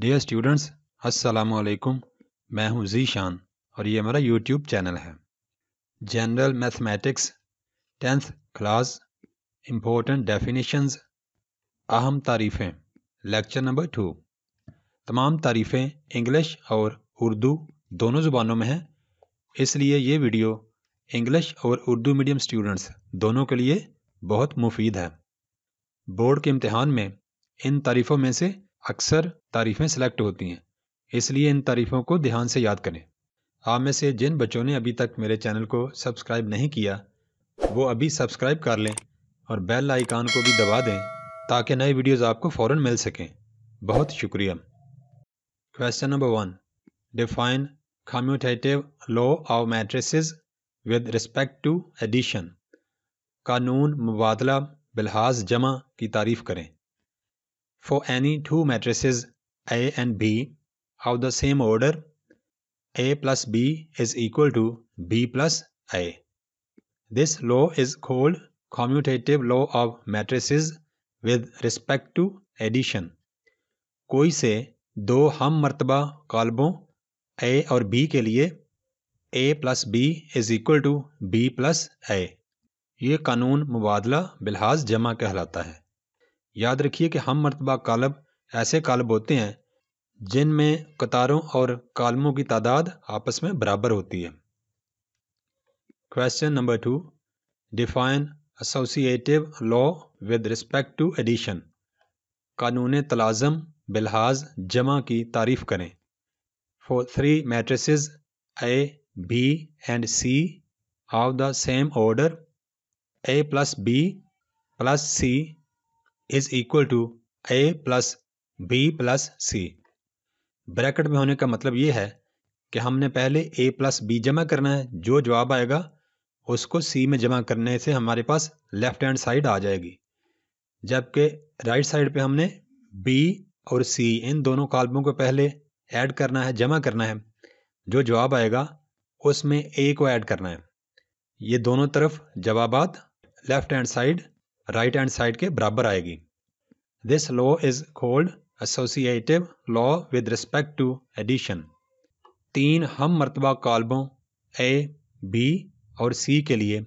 Dear students अस्सलाम वालेकुम मैं हूं जीशान और ये हमारा यूट्यूब चैनल है general mathematics tenth class important definitions अहम तारीफ़ें लेक्चर नंबर टू तमाम तारीफ़ें इंग्लिश और उर्दू दोनों ज़ुबानों में हैं इसलिए ये वीडियो इंग्लिश और उर्दू मीडियम स्टूडेंट्स दोनों के लिए बहुत मुफीद है बोर्ड के इम्तहान में इन तारीफ़ों में से अक्सर तारीफ़ें सेलेक्ट होती हैं इसलिए इन तारीफ़ों को ध्यान से याद करें आप में से जिन बच्चों ने अभी तक मेरे चैनल को सब्सक्राइब नहीं किया वो अभी सब्सक्राइब कर लें और बेल आइकान को भी दबा दें ताकि नए वीडियोज़ आपको फ़ौर मिल सकें बहुत शुक्रिया question number one define commutative law of matrices with respect to addition कानून मुबादला बिलहाज जमा की तारीफ़ करें For any two matrices A and B of the same order, A plus B is equal to B plus A. This law is called commutative law of matrices with respect to addition. कोई से दो हम मर्तबा कॉलबों A और B के लिए A plus B is equal to B plus A. ये कानून मुबादला बिलहाज जमा कहलाता है याद रखिए कि हम मरतबा कालब ऐसे कालब होते हैं जिनमें कतारों और कालमों की तादाद आपस में बराबर होती है question number two define associative law with respect to addition कानून तलाजम बिलहाज जमा की तारीफ करें for three matrices A B and C of the same order A plus B plus C is equal to A plus B plus C bracket में होने का मतलब ये है कि हमने पहले ए प्लस बी जमा करना है जो जवाब आएगा उसको सी में जमा करने से हमारे पास लेफ्ट हैंड साइड आ जाएगी जबकि राइट साइड पे हमने बी और सी इन दोनों कालबों को पहले ऐड करना है जमा करना है जो जवाब आएगा उसमें ए को ऐड करना है ये दोनों तरफ जवाबात left hand side right hand side के बराबर आएगी This law is called associative law with respect to addition. तीन हम मरतबा कालबों ए बी और सी के लिए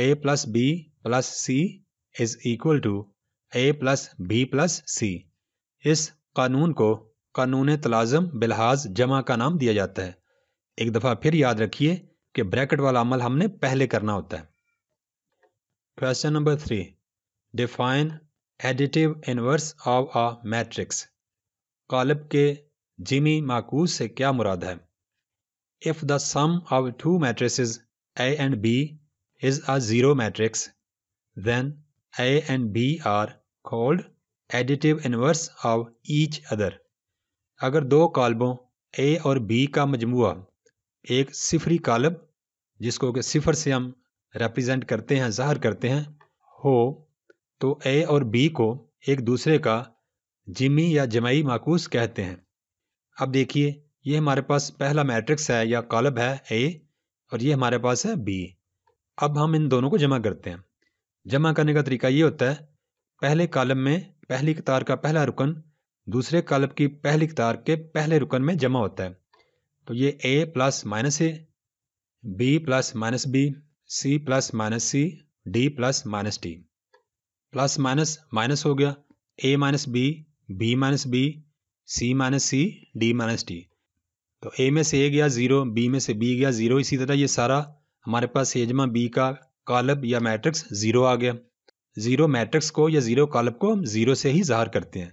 A plus B plus C is equal to A plus B plus C इस कानून को कानून तलाजम बिलहाज जमा का नाम दिया जाता है एक दफ़ा फिर याद रखिए कि ब्रैकेट वाला अमल हमने पहले करना होता है question number three define additive inverse of a matrix कॉलब के जिमी माकूस से क्या मुराद है if the sum of two matrices A and B is a zero matrix then A and B are called additive inverse of each other अगर दो कॉलबों ए और बी का मजमु एक सिफरी कॉलब जिसको कि सिफर से हम रिप्रेजेंट करते हैं ज़ाहर करते हैं हो तो ए और बी को एक दूसरे का जिमी या जमाई माकूस कहते हैं अब देखिए ये हमारे पास पहला मैट्रिक्स है या कॉलब है ए और ये हमारे पास है बी अब हम इन दोनों को जमा करते हैं जमा करने का तरीका ये होता है पहले कॉलम में पहली कतार का पहला रुकन दूसरे कॉलम की पहली कतार के पहले रुकन में जमा होता है तो ये A plus minus A B plus minus B C plus minus C D plus minus D plus minus minus हो गया A minus B B minus B C minus C D minus D तो A में से ए गया zero B में से B गया zero इसी तरह ये सारा हमारे पास एजमा बी का कालब या मैट्रिक्स ज़ीरो आ गया ज़ीरो मैट्रिक्स को या ज़ीरो कालब को हम ज़ीरो से ही ज़ाहर करते हैं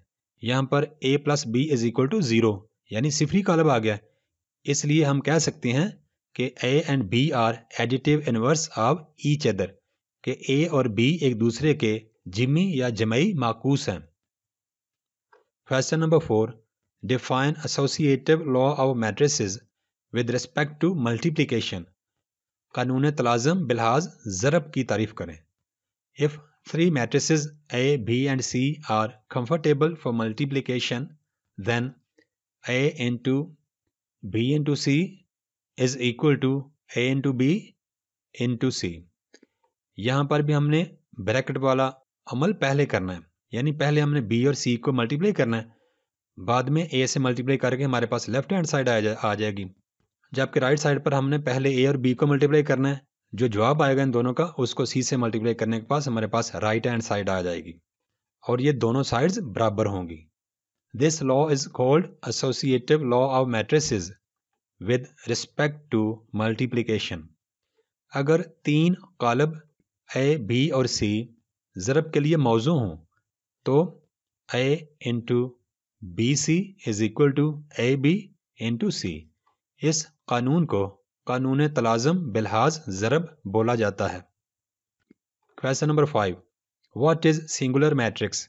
यहाँ पर A plus B is equal to zero यानी सिफरी कालब आ गया इसलिए हम कह सकते हैं कि A and B are additive inverse of each other कि ए और बी एक दूसरे के जिमी या जमई माकूस हैं question number four define associative law of matrices with respect to multiplication कानून तलाजम बिलहाज ज़रब की तारीफ करें if three matrices A, B and C are comfortable for multiplication, then A into B into C is equal to to B B into C यहाँ पर भी हमने ब्रैकेट वाला अमल पहले करना है यानी पहले हमने बी और सी को मल्टीप्लाई करना है बाद में ए से मल्टीप्लाई करके हमारे पास लेफ्ट हैंड साइड आ, जा, आ जाएगी जबकि राइट साइड पर हमने पहले ए और बी को मल्टीप्लाई करना है जो जवाब आएगा इन दोनों का उसको सी से मल्टीप्लाई करने के पास हमारे पास राइट हैंड साइड आ जाएगी और ये दोनों साइड्स बराबर होंगी this law is called associative law of matrices with respect to multiplication अगर तीन कॉलब ए बी और सी ज़रब के लिए मौजू हों तो A into B C is equal to A B into C इस कानून को कानून तलाजम बिलहाज ज़रब बोला जाता है question number five what is singular matrix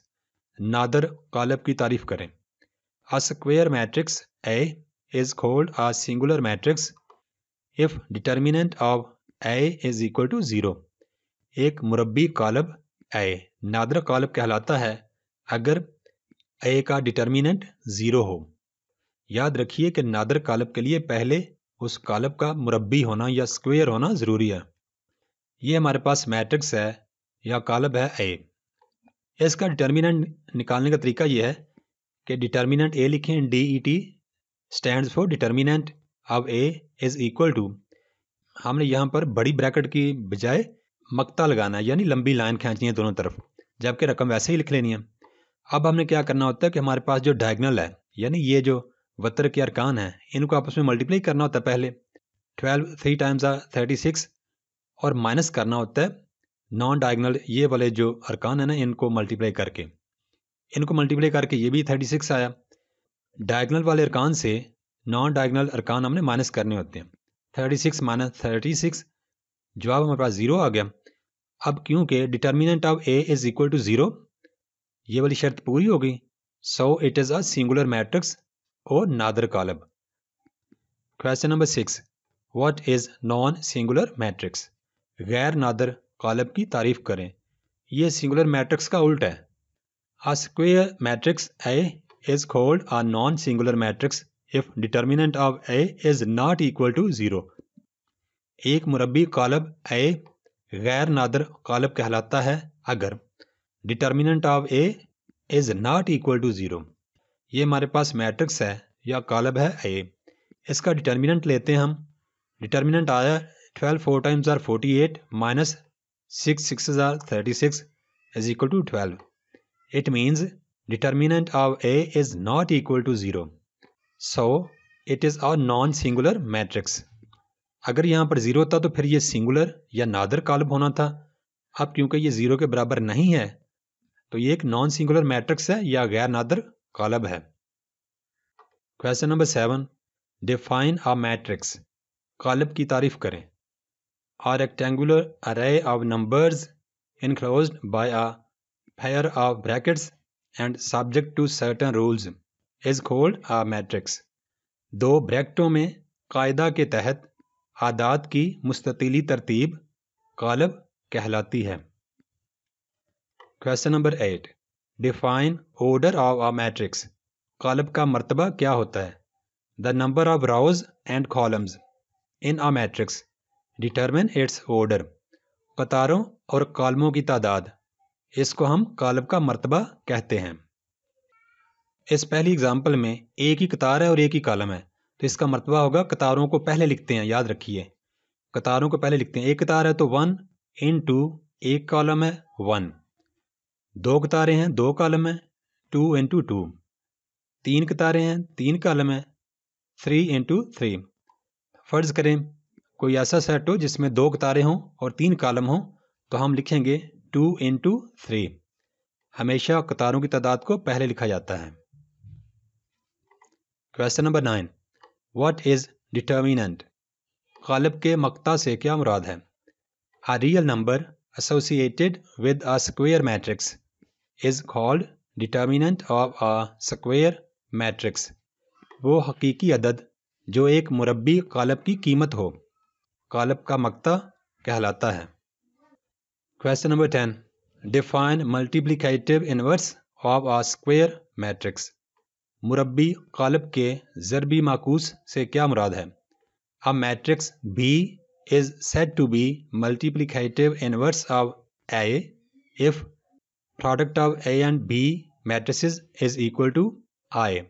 नादर कालब की तारीफ करें a square matrix A is called a singular matrix if determinant of A is equal to zero एक मुरबी कालब ए नादर कॉलब कहलाता है अगर ए का डिटर्मिनेंट ज़ीरो हो याद रखिए कि नादर कॉलब के लिए पहले उस कॉलब का मुरबी होना या स्क्वेयर होना ज़रूरी है ये हमारे पास मैट्रिक्स है या कॉलब है ए इसका डिटर्मिनेंट निकालने का तरीका यह है कि डिटर्मिनेंट ए लिखें D E T stand for determinant अब ए इज़ इक्वल टू हमने यहाँ पर बड़ी ब्रैकेट की बजाय मक्ता लगाना है यानी लंबी लाइन खींचनी है दोनों तरफ जबकि रकम वैसे ही लिख लेनी है अब हमने क्या करना होता है कि हमारे पास जो डायगनल है यानी ये जो वतर के अरकान हैं इनको आपस में मल्टीप्लाई करना होता है पहले twelve three times are thirty six और माइनस करना होता है नॉन डायगनल ये वाले जो अरकान है ना इनको मल्टीप्लाई करके इनको मल्टीप्लाई करके ये भी थर्टी सिक्स आया डायगनल वाले अरकान से नॉन डायगनल अरकान हमने माइनस करने होते हैं thirty six minus thirty six जवाब हमारे पास ज़ीरो आ गया अब क्योंकि determinant of A is equal to zero ये वाली शर्त पूरी होगी so it is a singular matrix और नादर column question number six what is non singular matrix गैर नादर कॉलम की तारीफ करें ये सिंगुलर मैट्रिक्स का उल्टा है a square matrix A is called a non singular matrix if determinant of A is not equal to zero एक मुरबी कॉलब ए गैर नादर कालब कहलाता है अगर determinant of A is not equal to zero ये हमारे पास मैट्रिक्स है या कालब है ए इसका डिटर्मिनेंट लेते हैं हम डिटर्मिनेंट आया twelve four times are forty eight minus six six are thirty six is equal to twelve it means determinant of A is not equal to zero so it is a non singular matrix अगर यहाँ पर zero था तो फिर ये singular या नादर कालब होना था अब क्योंकि ये ज़ीरो के बराबर नहीं है तो ये एक नॉन सिंगुलर मैट्रिक्स है या गैर नादर कालब है question number seven define a matrix कालब की तारीफ करें a rectangular array of numbers enclose by a pair of brackets and subject to certain rules is called a matrix दो ब्रैकटों में कायदा के तहत आदात की मुस्तली तरतीब कालब कहलाती है question number eight define order of a matrix कालब का मरतबा क्या होता है the number of rows and columns in a matrix determine its order कतारों और कॉलमों की तादाद इसको हम कॉलब का मरतबा कहते हैं इस पहली एग्जाम्पल में एक ही कतार है और एक ही कॉलम है तो इसका मरतबा होगा कतारों को पहले लिखते हैं याद रखिए कतारों को पहले लिखते हैं एक कतार है तो वन इन टू एक कॉलम है वन दो कतारें हैं दो कॉलम है टू इन टू तीन कतारें हैं तीन कॉलम है थ्री इंटू थ्री फ़र्ज़ करें कोई ऐसा सेट हो जिसमें दो कतारें हों और तीन कॉलम हों तो हम लिखेंगे टू इंटू थ्री हमेशा कतारों की तादाद को पहले लिखा जाता है question number nine what is determinant गालिब के मकता से क्या मुराद है a real number associated with a square matrix is called determinant of a square matrix वो हकीकी अदद जो एक मुरबी कालब की कीमत हो कालब का मकता कहलाता है question number ten define multiplicative inverse of a square matrix मुरबी क़ालब के ज़रबी माकूस से क्या मुराद है a matrix B is set to be multiplicative inverse of A if product of A and B matrices is equal to I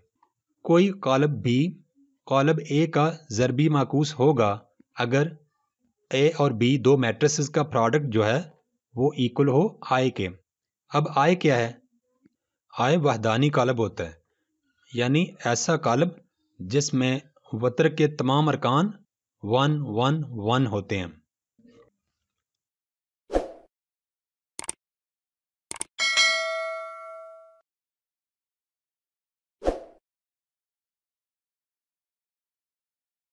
कोई कॉलब बी कॉलब ए का ज़रबी माकूस होगा अगर ए और बी दो मैट्रस का प्रोडक्ट जो है वो इक्वल हो आए के अब आए क्या है आए वहदानी कॉलब होता है यानी ऐसा कालब जिसमें वत्र के तमाम अरकान वन वन वन होते हैं